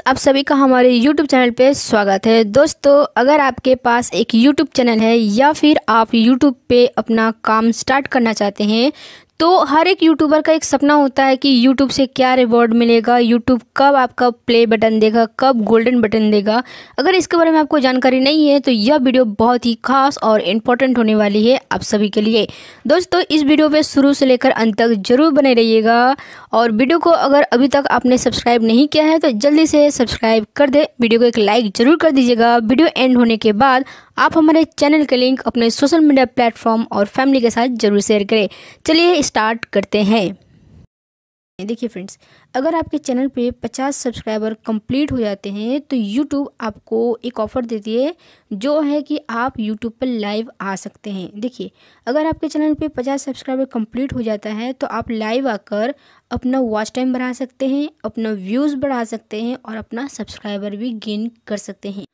friends आप सभी का हमारे YouTube चैनल पे स्वागत है दोस्तों अगर आपके पास एक YouTube चैनल है या फिर आप YouTube पे अपना काम स्टार्ट करना चाहते हैं तो हर एक यूट्यूबर का एक सपना होता है कि यूट्यूब से क्या रिवॉर्ड मिलेगा यूट्यूब कब आपका प्ले बटन देगा कब गोल्डन बटन देगा अगर इसके बारे में आपको जानकारी नहीं है तो यह वीडियो बहुत ही खास और इम्पोर्टेंट होने वाली है आप सभी के लिए दोस्तों इस वीडियो पे शुरू से लेकर अंत तक जरूर बने रहिएगा और वीडियो को अगर अभी तक आपने सब्सक्राइब नहीं किया है तो जल्दी से सब्सक्राइब कर दे वीडियो को एक लाइक ज़रूर कर दीजिएगा वीडियो एंड होने के बाद आप हमारे चैनल के लिंक अपने सोशल मीडिया प्लेटफॉर्म और फैमिली के साथ जरूर शेयर करें चलिए स्टार्ट करते हैं देखिए फ्रेंड्स अगर आपके चैनल पे 50 सब्सक्राइबर कंप्लीट हो जाते हैं तो यूट्यूब आपको एक ऑफ़र देती है जो है कि आप यूट्यूब पर लाइव आ सकते हैं देखिए अगर आपके चैनल पे 50 सब्सक्राइबर कंप्लीट हो जाता है तो आप लाइव आकर अपना वॉच टाइम बढ़ा सकते हैं अपना व्यूज़ बढ़ा सकते हैं और अपना सब्सक्राइबर भी गेन कर सकते हैं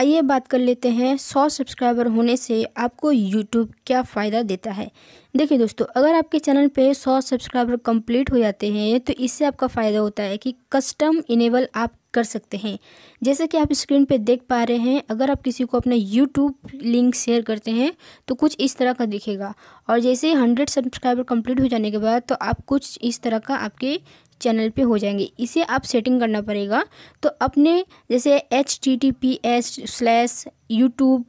आइए बात कर लेते हैं सौ सब्सक्राइबर होने से आपको यूट्यूब क्या फ़ायदा देता है देखिए दोस्तों अगर आपके चैनल पे सौ सब्सक्राइबर कंप्लीट हो जाते हैं तो इससे आपका फ़ायदा होता है कि कस्टम इनेबल आप कर सकते हैं जैसे कि आप स्क्रीन पे देख पा रहे हैं अगर आप किसी को अपना यूट्यूब लिंक शेयर करते हैं तो कुछ इस तरह का दिखेगा और जैसे हंड्रेड सब्सक्राइबर कम्प्लीट हो जाने के बाद तो आप कुछ इस तरह का आपके चैनल पे हो जाएंगे इसे आप सेटिंग करना पड़ेगा तो अपने जैसे H T T P H slash YouTube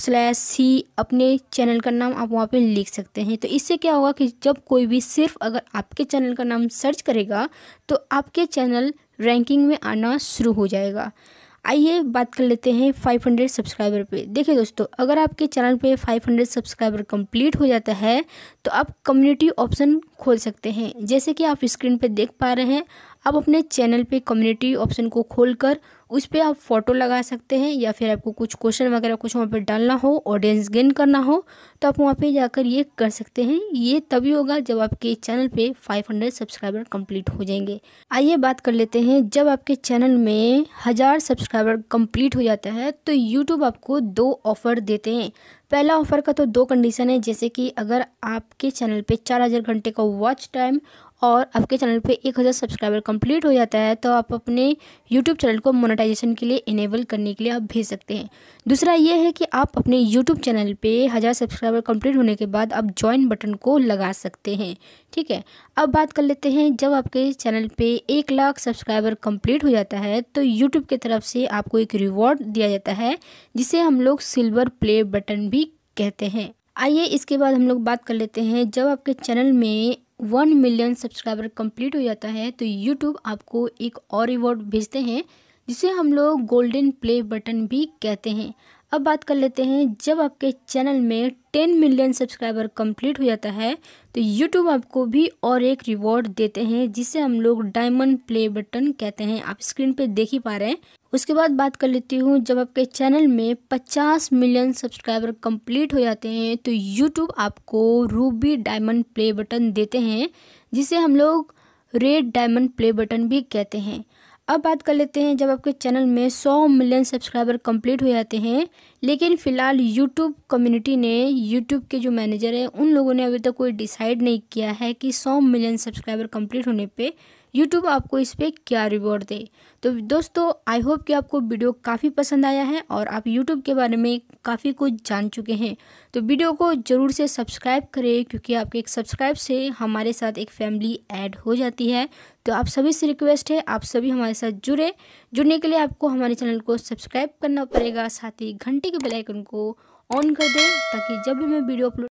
slash C अपने चैनल का नाम आप वहाँ पे लिख सकते हैं तो इससे क्या होगा कि जब कोई भी सिर्फ अगर आपके चैनल का नाम सर्च करेगा तो आपके चैनल रैंकिंग में आना शुरू हो जाएगा आइए बात कर लेते हैं 500 सब्सक्राइबर पे देखिए दोस्तों अगर आपके चैनल पे 500 सब्सक्राइबर कंप्लीट हो जाता है तो आप कम्युनिटी ऑप्शन खोल सकते हैं जैसे कि आप स्क्रीन पे देख पा रहे हैं आप अपने चैनल पे कम्युनिटी ऑप्शन को खोलकर उस पर आप फ़ोटो लगा सकते हैं या फिर आपको कुछ क्वेश्चन वगैरह कुछ वहाँ पर डालना हो ऑडियंस गेन करना हो तो आप वहाँ पे जाकर ये कर सकते हैं ये तभी होगा जब आपके चैनल पे 500 सब्सक्राइबर कंप्लीट हो जाएंगे आइए बात कर लेते हैं जब आपके चैनल में हज़ार सब्सक्राइबर कम्प्लीट हो जाता है तो यूट्यूब आपको दो ऑफ़र देते हैं पहला ऑफ़र का तो दो कंडीशन है जैसे कि अगर आपके चैनल पर चार घंटे का वॉच टाइम और आपके चैनल पे एक हज़ार सब्सक्राइबर कंप्लीट हो जाता है तो आप अपने यूट्यूब चैनल को मोनेटाइजेशन के लिए इनेबल करने के लिए आप भेज सकते हैं दूसरा ये है कि आप अपने यूट्यूब चैनल पे हज़ार सब्सक्राइबर कंप्लीट होने के बाद आप ज्वाइन बटन को लगा सकते हैं ठीक है अब बात कर लेते हैं जब आपके चैनल पर एक लाख सब्सक्राइबर कम्प्लीट हो जाता है तो यूट्यूब की तरफ से आपको एक रिवॉर्ड दिया जाता है जिसे हम लोग सिल्वर प्ले बटन भी कहते हैं आइए इसके बाद हम लोग बात कर लेते हैं जब आपके चैनल में वन मिलियन सब्सक्राइबर कंप्लीट हो जाता है तो यूट्यूब आपको एक और रिवॉर्ड भेजते हैं जिसे हम लोग गोल्डन प्ले बटन भी कहते हैं अब बात कर लेते हैं जब आपके चैनल में टेन मिलियन सब्सक्राइबर कंप्लीट हो जाता है तो यूट्यूब आपको भी और एक रिवॉर्ड देते हैं जिसे हम लोग डायमंड प्ले बटन कहते हैं आप स्क्रीन पे देख ही पा रहे हैं उसके बाद बात कर लेती हूँ जब आपके चैनल में 50 मिलियन सब्सक्राइबर कंप्लीट हो जाते हैं तो यूट्यूब आपको रूबी डायमंड प्ले बटन देते हैं जिसे हम लोग रेड डायमंड प्ले बटन भी कहते हैं अब बात कर लेते हैं जब आपके चैनल में 100 मिलियन सब्सक्राइबर कंप्लीट हो जाते हैं लेकिन फ़िलहाल यूट्यूब कम्युनिटी ने यूट्यूब के जो मैनेजर हैं उन लोगों ने अभी तक तो कोई डिसाइड नहीं किया है कि 100 मिलियन सब्सक्राइबर कंप्लीट होने पे यूट्यूब आपको इस पर क्या रिवॉर्ड दे तो दोस्तों आई होप कि आपको वीडियो काफ़ी पसंद आया है और आप यूट्यूब के बारे में काफ़ी कुछ जान चुके हैं तो वीडियो को ज़रूर से सब्सक्राइब करें क्योंकि आपके एक सब्सक्राइब से हमारे साथ एक फैमिली ऐड हो जाती है तो आप सभी से रिक्वेस्ट है आप सभी हमारे साथ जुड़े जुड़ने के लिए आपको हमारे चैनल को सब्सक्राइब करना पड़ेगा साथ ही घंटे के बेलाइकन को ऑन कर दें ताकि जब भी मैं वीडियो अपलोड